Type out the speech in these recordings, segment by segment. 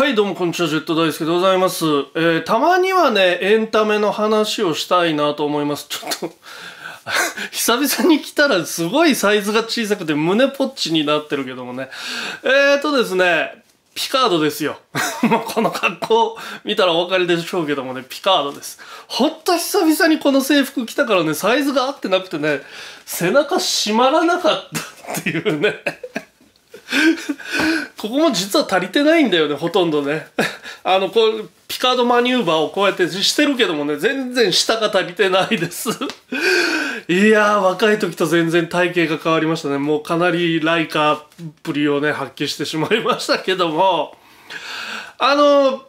はい、どうもこんにちは、ジェット大輔でございます。えー、たまにはね、エンタメの話をしたいなと思います。ちょっと 久々に来たらすごいサイズが小さくて胸ポッチになってるけどもね。えーとですね、ピカードですよ。もうこの格好見たらお分かりでしょうけどもね、ピカードです。ほんと久々にこの制服着たからね、サイズが合ってなくてね、背中閉まらなかったっていうね ここも実は足りてないんだよね、ほとんどね。あの、こう、ピカードマニューバーをこうやってしてるけどもね、全然下が足りてないです。いやー、若い時と全然体型が変わりましたね。もうかなりライカっぷりをね、発揮してしまいましたけども、あの、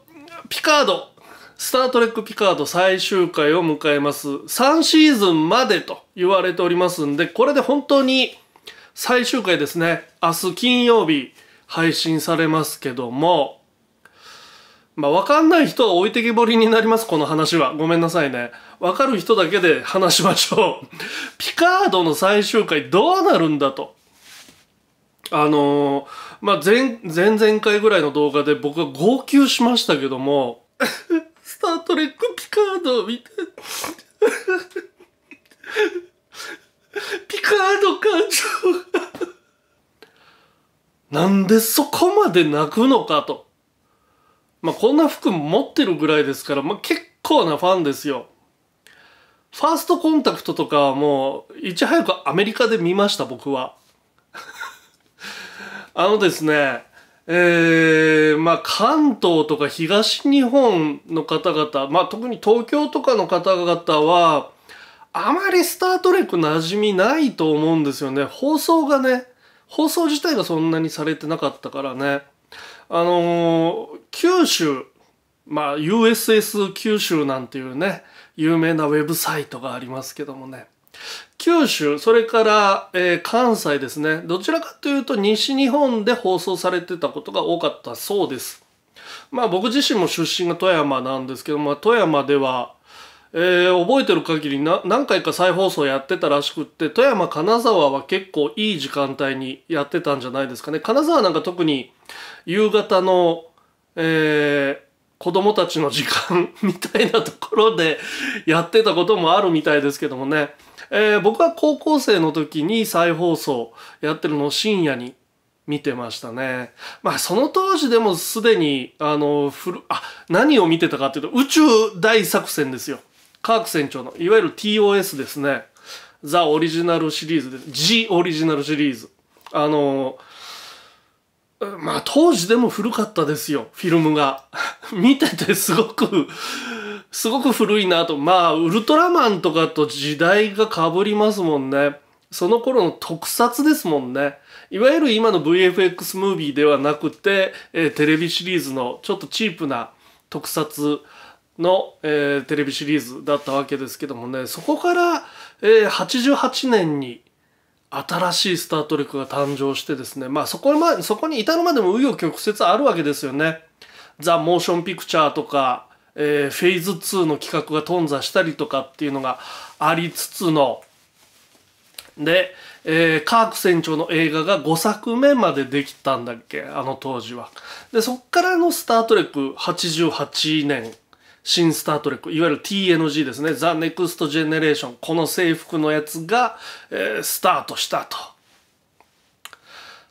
ピカード、スタートレックピカード最終回を迎えます。3シーズンまでと言われておりますんで、これで本当に、最終回ですね、明日金曜日配信されますけども、まあ、わかんない人は置いてけぼりになります、この話は。ごめんなさいね。わかる人だけで話しましょう。ピカードの最終回どうなるんだと。あのー、まあ前、前々回ぐらいの動画で僕は号泣しましたけども、スタートレックピカードを見て の感情がなんでそこまで泣くのかと。まあ、こんな服持ってるぐらいですから、まあ、結構なファンですよ。ファーストコンタクトとかはもう、いち早くアメリカで見ました、僕は。あのですね、えー、まあ、関東とか東日本の方々、まあ、特に東京とかの方々は、あまりスタートレック馴染みないと思うんですよね。放送がね、放送自体がそんなにされてなかったからね。あのー、九州、まあ USS 九州なんていうね、有名なウェブサイトがありますけどもね。九州、それから、えー、関西ですね。どちらかというと西日本で放送されてたことが多かったそうです。まあ僕自身も出身が富山なんですけども、ま富山では、えー、覚えてる限りな何回か再放送やってたらしくって富山金沢は結構いい時間帯にやってたんじゃないですかね金沢なんか特に夕方の、えー、子供たちの時間みたいなところで やってたこともあるみたいですけどもね、えー、僕は高校生の時に再放送やってるのを深夜に見てましたね。まあその当時でもすでにあの古あ何を見てたかっていうと宇宙大作戦ですよ。カーク船長のいわゆる TOS ですねザ・オリジナルシリーズですジ・オリジナルシリーズあのまあ当時でも古かったですよフィルムが 見ててすごくすごく古いなとまあウルトラマンとかと時代が被りますもんねその頃の特撮ですもんねいわゆる今の VFX ムービーではなくて、えー、テレビシリーズのちょっとチープな特撮の、えー、テレビシリーズだったわけですけどもねそこから、えー、88年に新しい「スター・トレック」が誕生してですねまあそこ,、ま、そこに至るまでも紆余曲折あるわけですよね。ザ・モーション・ピクチャーとか、えー、フェーズ2の企画が頓挫したりとかっていうのがありつつので、えー、カーク船長の映画が5作目までできたんだっけあの当時は。でそっからの「スター・トレック」88年新スタートレック、いわゆる TNG ですね、ザ・ネクスト・ジェネレーション、この制服のやつが、えー、スタートしたと。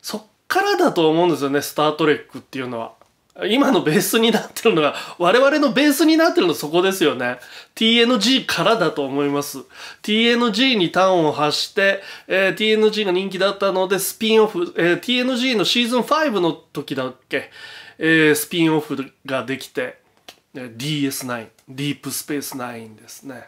そっからだと思うんですよね、スタートレックっていうのは。今のベースになってるのが、我々のベースになってるのそこですよね。TNG からだと思います。TNG に端を発して、えー、TNG が人気だったので、スピンオフ、えー、TNG のシーズン5の時だっけ、えー、スピンオフができて、DS9 ディープスペース9ですね、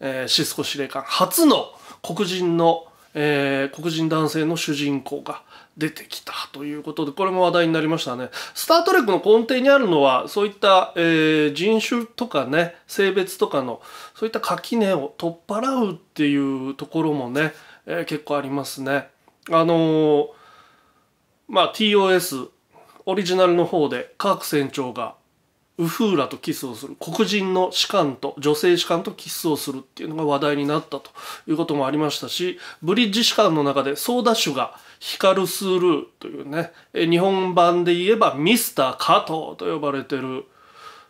えー、シスコ司令官初の黒人の、えー、黒人男性の主人公が出てきたということでこれも話題になりましたね「スター・トレック」の根底にあるのはそういった、えー、人種とかね性別とかのそういった垣根を取っ払うっていうところもね、えー、結構ありますね。あのー、まあ TOS オリジナルの方でカーク船長がウフーラとキスをする黒人の士官と女性士官とキスをするっていうのが話題になったということもありましたしブリッジ士官の中でソーダ酒が光るスルーというね日本版で言えばミスター加藤と呼ばれてる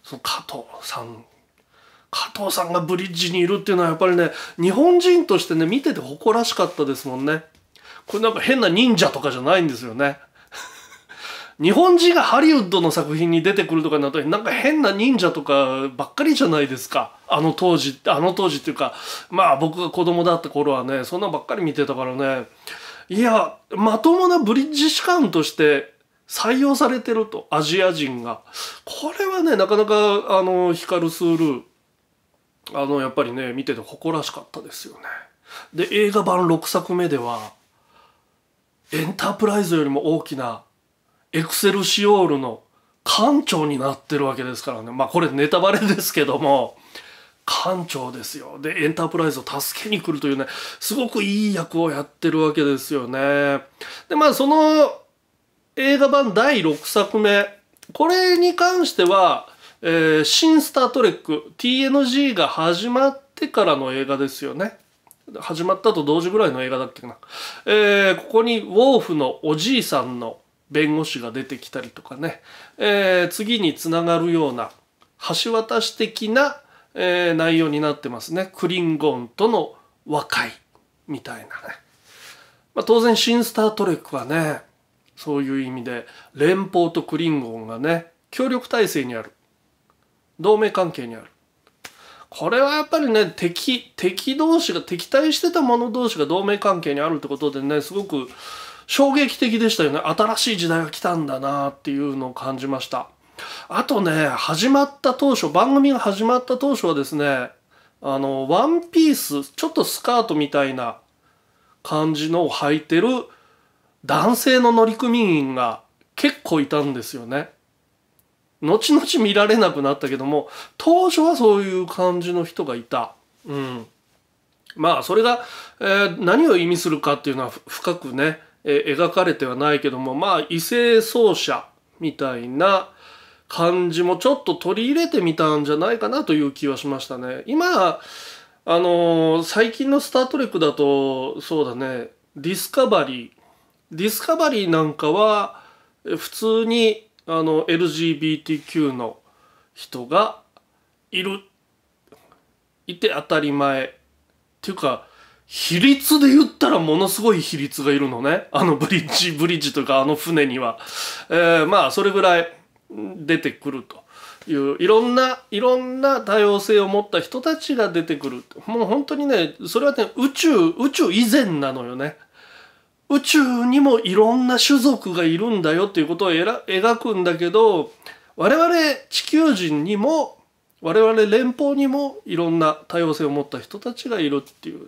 その加藤さん加藤さんがブリッジにいるっていうのはやっぱりね日本人としてね見てて誇らしかったですもんねこれなんか変な忍者とかじゃないんですよね日本人がハリウッドの作品に出てくるとかになったらなんか変な忍者とかばっかりじゃないですかあの当時あの当時っていうかまあ僕が子供だった頃はねそんなばっかり見てたからねいやまともなブリッジ士官として採用されてるとアジア人がこれはねなかなかあの光るスールあのやっぱりね見てて誇らしかったですよねで映画版6作目ではエンタープライズよりも大きなエクセルシオールの館長になってるわけですからねまあこれネタバレですけども館長ですよでエンタープライズを助けに来るというねすごくいい役をやってるわけですよね。でまあその映画版第6作目これに関しては「えー、新スター・トレック」TNG が始まってからの映画ですよね。始まったと同時ぐらいの映画だっけな。えー、ここにウォーフのおじいさんの弁護士が出てきたりとかね、えー、次につながるような橋渡し的な、えー、内容になってますねクリンゴンとの和解みたいなね、まあ、当然「新スター・トレック」はねそういう意味で連邦とクリンゴンがね協力体制にある同盟関係にあるこれはやっぱりね敵敵同士が敵対してた者同士が同盟関係にあるってことでねすごく衝撃的でしたよね新しい時代が来たんだなっていうのを感じましたあとね始まった当初番組が始まった当初はですねあのワンピースちょっとスカートみたいな感じのを履いてる男性の乗組員が結構いたんですよね後々見られなくなったけども当初はそういう感じの人がいたうんまあそれが、えー、何を意味するかっていうのは深くねえー、描かれてはないけどもまあ異性奏者みたいな感じもちょっと取り入れてみたんじゃないかなという気はしましたね。今あのー、最近の「スター・トレック」だとそうだねディスカバリーディスカバリーなんかは普通にあの LGBTQ の人がいるいて当たり前っていうか比率で言ったらものすごい比率がいるのね。あのブリッジ、ブリッジとかあの船には。えー、まあ、それぐらい出てくるという、いろんな、いろんな多様性を持った人たちが出てくる。もう本当にね、それはね、宇宙、宇宙以前なのよね。宇宙にもいろんな種族がいるんだよっていうことを描くんだけど、我々地球人にも我々連邦にもいろんな多様性を持った人たちがいるっていう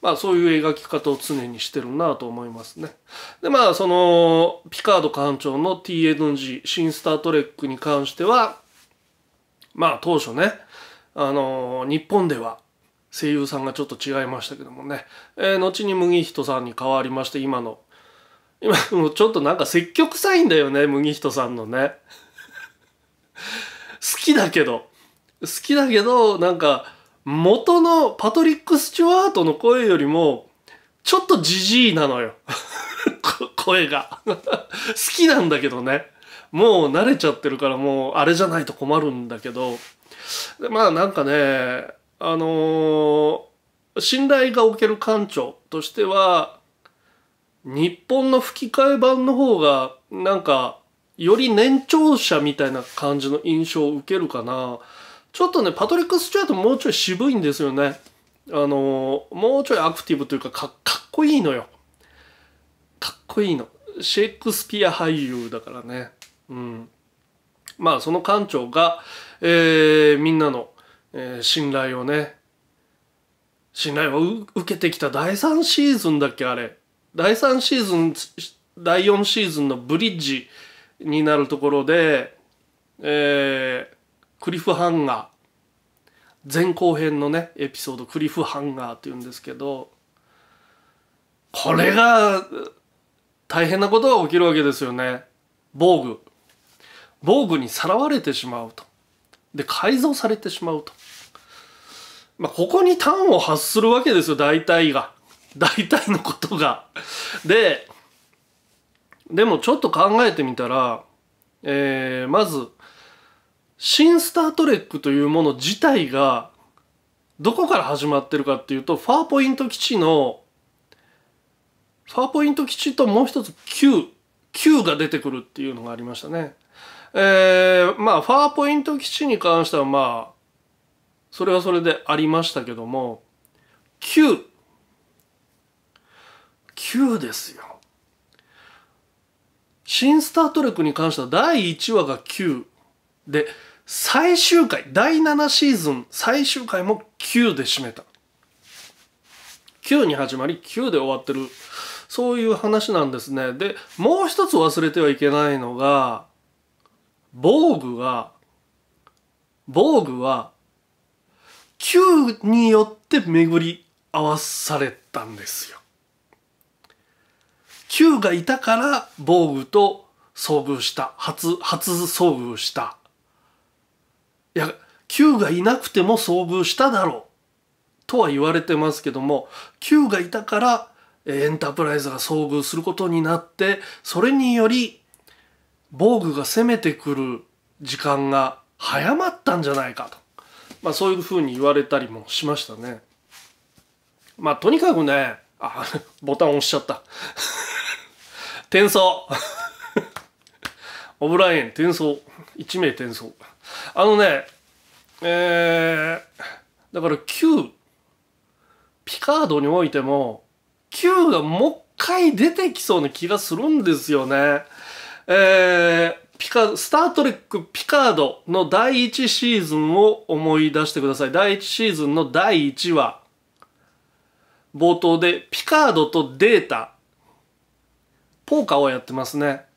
まあそういう描き方を常にしてるなと思いますね。でまあそのピカード館長の TNG 新スタートレックに関してはまあ当初ねあの日本では声優さんがちょっと違いましたけどもね、えー、後に麦人さんに変わりまして今の今もちょっとなんか積極臭いんだよね麦人さんのね好きだけど好きだけどなんか元のパトリック・スチュワートの声よりもちょっとジジイなのよ 声が好きなんだけどねもう慣れちゃってるからもうあれじゃないと困るんだけどまあなんかねあのー、信頼がおける館長としては日本の吹き替え版の方がなんかより年長者みたいな感じの印象を受けるかな。ちょっとね、パトリック・スチュアートもうちょい渋いんですよね。あのー、もうちょいアクティブというかか、かっこいいのよ。かっこいいの。シェイクスピア俳優だからね。うん。まあ、その館長が、えー、みんなの、えー、信頼をね、信頼を受けてきた第3シーズンだっけ、あれ。第3シーズン、第4シーズンのブリッジになるところで、えー、クリフハンガー前後編のねエピソードクリフハンガーっていうんですけどこれが大変なことが起きるわけですよね防具防具にさらわれてしまうとで改造されてしまうと、まあ、ここに端を発するわけですよ大体が大体のことがででもちょっと考えてみたら、えー、まず新スタートレックというもの自体がどこから始まってるかっていうとファーポイント基地のファーポイント基地ともう一つ Q Q が出てくるっていうのがありましたね。えー、まあファーポイント基地に関してはまあそれはそれでありましたけども Q Q ですよ。新スタートレックに関しては第1話が9で最終回、第7シーズン最終回も9で締めた。9に始まり9で終わってる。そういう話なんですね。で、もう一つ忘れてはいけないのが、防具が、防具は、9によって巡り合わされたんですよ。9がいたから防具と遭遇した。初、初遭遇した。いや Q がいなくても遭遇しただろうとは言われてますけども Q がいたからエンタープライズが遭遇することになってそれにより防具が攻めてくる時間が早まったんじゃないかと、まあ、そういうふうに言われたりもしましたね。まあとにかくねあボタン押しちゃった。転送オブライエン転送1名転送あのねえー、だから9ピカードにおいても9がもっかい出てきそうな気がするんですよねえー、ピカ、スタートレックピカードの第1シーズンを思い出してください。第1シーズンの第1話。冒頭でピカードとデータ。ポーカーをやってますね。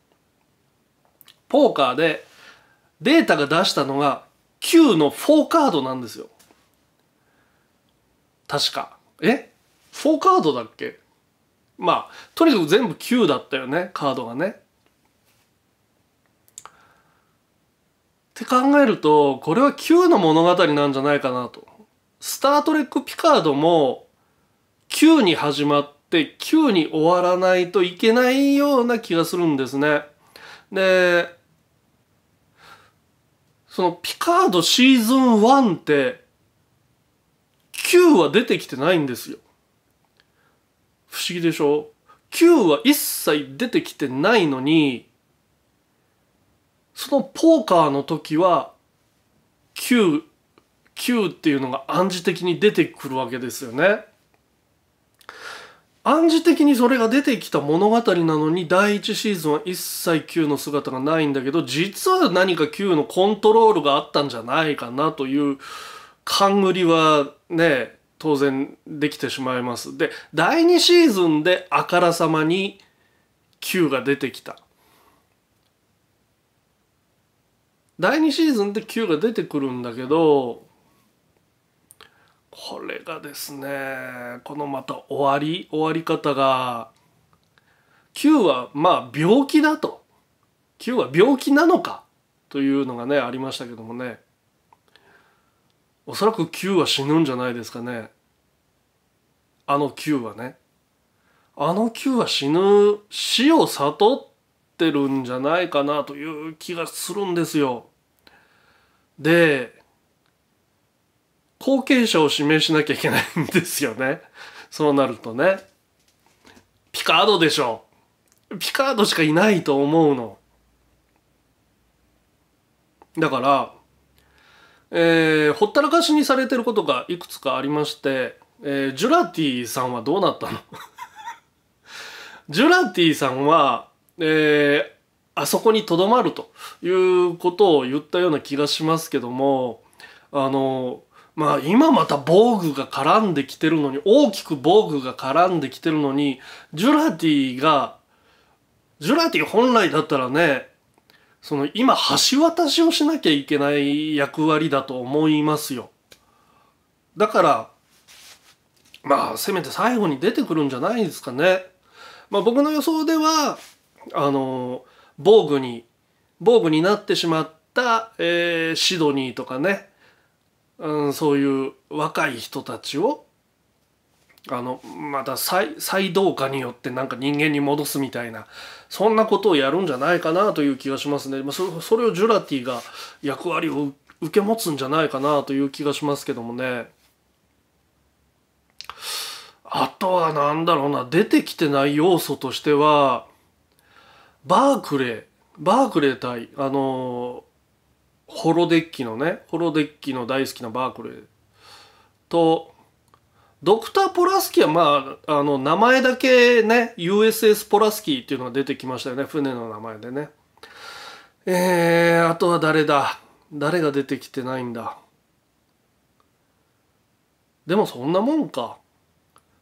ポーカーでデータが出したのが9の4カードなんですよ。確か。え ?4 カードだっけまあ、とにかく全部9だったよね、カードがね。って考えると、これは9の物語なんじゃないかなと。スタートレックピカードも9に始まって9に終わらないといけないような気がするんですね。で、そのピカードシーズン1って9は出てきてないんですよ。不思議でしょ ?9 は一切出てきてないのに、そのポーカーの時は9、9っていうのが暗示的に出てくるわけですよね。暗示的にそれが出てきた物語なのに第1シーズンは一切 Q の姿がないんだけど実は何か Q のコントロールがあったんじゃないかなという勘りはね当然できてしまいます。で第2シーズンであからさまに Q が出てきた。第2シーズンで Q が出てくるんだけどこれがですねこのまた終わり終わり方が Q はまあ病気だと Q は病気なのかというのがねありましたけどもねおそらく Q は死ぬんじゃないですかねあの Q はねあの Q は死ぬ死を悟ってるんじゃないかなという気がするんですよで後継者を指名しなきゃいけないんですよね。そうなるとね。ピカードでしょ。ピカードしかいないと思うの。だから、えー、ほったらかしにされてることがいくつかありまして、えー、ジュラティさんはどうなったの ジュラティさんは、えー、あそこにとどまるということを言ったような気がしますけども、あの、まあ今また防具が絡んできてるのに、大きく防具が絡んできてるのに、ジュラティが、ジュラティ本来だったらね、その今橋渡しをしなきゃいけない役割だと思いますよ。だから、まあせめて最後に出てくるんじゃないですかね。まあ僕の予想では、あの、防具に、防具になってしまった、えー、シドニーとかね、うん、そういう若い人たちをあのまた再再動化によってなんか人間に戻すみたいなそんなことをやるんじゃないかなという気がしますね、まあ、そそれをジュラティが役割を受け持つんじゃないかなという気がしますけどもねあとは何だろうな出てきてない要素としてはバークレーバークレー対あのーホロデッキのね、ホロデッキの大好きなバークレーと、ドクター・ポラスキは、まあ、あの、名前だけね、USS ポラスキーっていうのが出てきましたよね、船の名前でね。えー、あとは誰だ誰が出てきてないんだでもそんなもんか。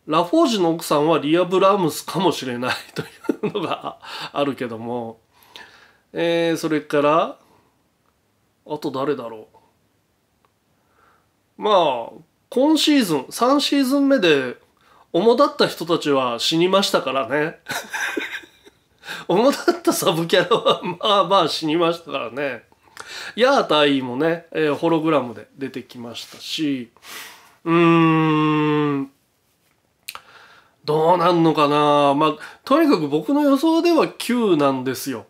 ラフォージの奥さんはリア・ブラームスかもしれないというのがあるけども、えー、それから、あと誰だろう。まあ、今シーズン、3シーズン目で、主だった人たちは死にましたからね。主だったサブキャラは、まあまあ死にましたからね。ヤー隊員もね、えー、ホログラムで出てきましたし、うーん、どうなんのかなまあ、とにかく僕の予想では9なんですよ。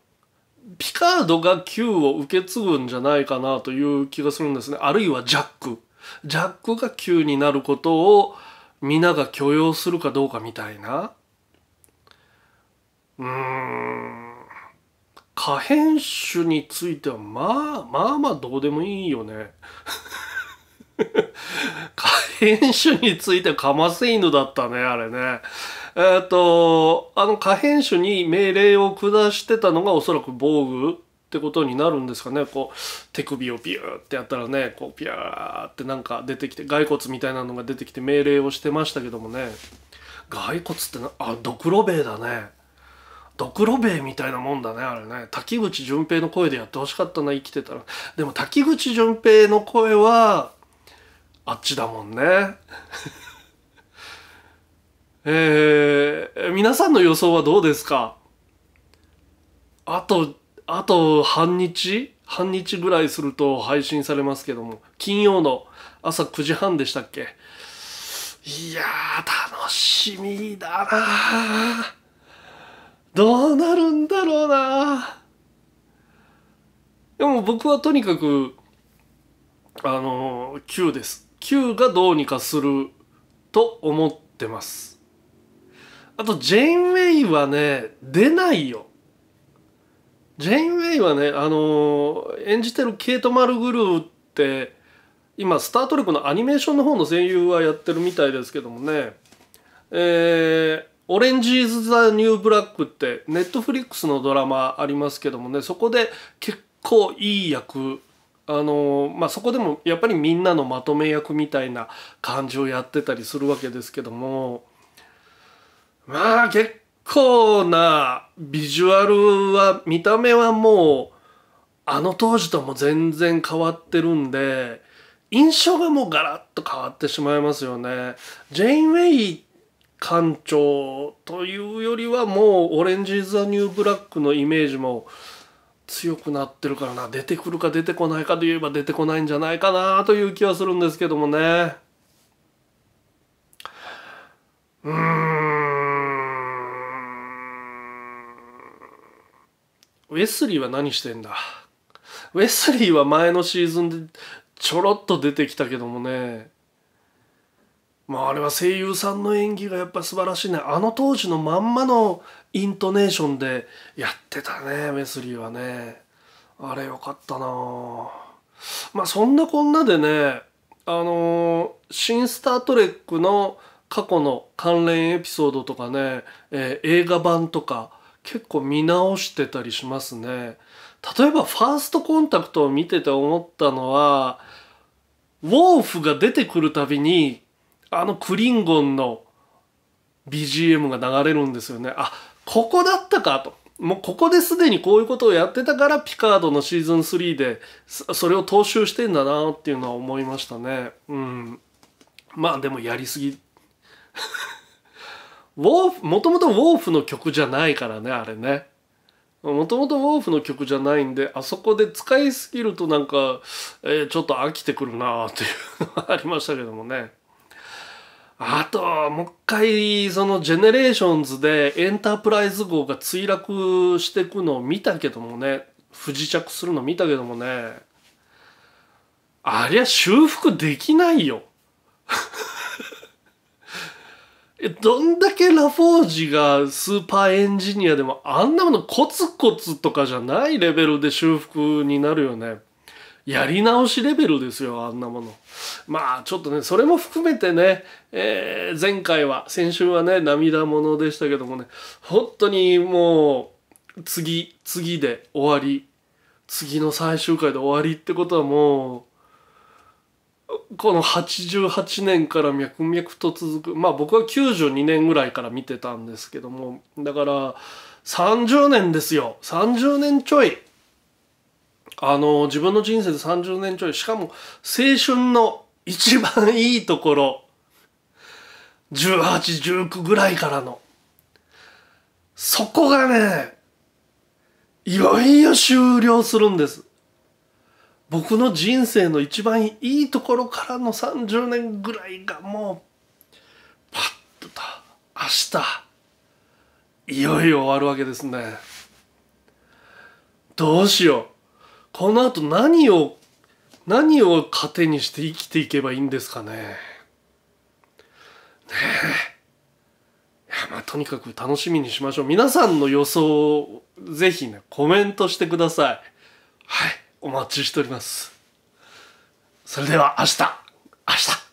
ピカードが Q を受け継ぐんじゃないかなという気がするんですね。あるいはジャック。ジャックが Q になることを皆が許容するかどうかみたいな。うーん。可変種についてはまあまあまあどうでもいいよね。可変種についてカマセイヌだったね、あれね。えー、っ、と、あの可変種に命令を下してたのがおそらく防具ってことになるんですかね。こう、手首をピューってやったらね、こうピューってなんか出てきて、骸骨みたいなのが出てきて命令をしてましたけどもね。骸骨ってな、あ、ドクロベイだね。ドクロベイみたいなもんだね、あれね。滝口淳平の声でやってほしかったな、生きてたら。でも滝口淳平の声は、あっちだもんね えー、皆さんの予想はどうですかあとあと半日半日ぐらいすると配信されますけども金曜の朝9時半でしたっけいや楽しみだなどうなるんだろうなでも僕はとにかくあのー、9です Q がどうにかすると思ってます。あと、ジェイン・ウェイはね、出ないよ。ジェイン・ウェイはね、あのー、演じてるケイト・マルグルーって、今、スター・トレックのアニメーションの方の声優はやってるみたいですけどもね、えー、オレンジ・ズ・ザ・ニュー・ブラックって、ネットフリックスのドラマありますけどもね、そこで結構いい役あのまあ、そこでもやっぱりみんなのまとめ役みたいな感じをやってたりするわけですけどもまあ結構なビジュアルは見た目はもうあの当時とも全然変わってるんで印象がもうガラッと変わってしまいますよね。ジェイン・ウェイ艦長というよりはもうオレンジ・ザ・ニュー・ブラックのイメージも強くなってるからな出てくるか出てこないかといえば出てこないんじゃないかなという気はするんですけどもねうんウェスリーは何してんだウェスリーは前のシーズンでちょろっと出てきたけどもねまああれは声優さんの演技がやっぱ素晴らしいねあの当時のまんまのイントネーションでやってたねメスリーはねあれよかったなまあそんなこんなでねあのー、新スタートレックの過去の関連エピソードとかね、えー、映画版とか結構見直してたりしますね例えばファーストコンタクトを見てて思ったのはウォーフが出てくるたびにあのクリンゴンの BGM が流れるんですよねあここだったかともうここですでにこういうことをやってたからピカードのシーズン3でそれを踏襲してんだなっていうのは思いましたねうんまあでもやりすぎ ウォーフもともとウォーフの曲じゃないからねあれねもともとウォーフの曲じゃないんであそこで使いすぎるとなんか、えー、ちょっと飽きてくるなっていうのはありましたけどもねあともう一回そのジェネレーションズでエンタープライズ号が墜落していくのを見たけどもね不時着するの見たけどもねありゃ修復できないよ どんだけラフォージがスーパーエンジニアでもあんなものコツコツとかじゃないレベルで修復になるよね。やり直しレベルですよあんなものまあちょっとねそれも含めてね、えー、前回は先週はね涙ものでしたけどもね本当にもう次次で終わり次の最終回で終わりってことはもうこの88年から脈々と続くまあ僕は92年ぐらいから見てたんですけどもだから30年ですよ30年ちょいあの自分の人生で30年ちょいしかも青春の一番いいところ1819ぐらいからのそこがねいよいよ終了するんです僕の人生の一番いいところからの30年ぐらいがもうパッとた明日いよいよ終わるわけですねどうしようこの後何を何を糧にして生きていけばいいんですかねねえいやまあとにかく楽しみにしましょう皆さんの予想をぜひねコメントしてくださいはいお待ちしておりますそれでは明日明日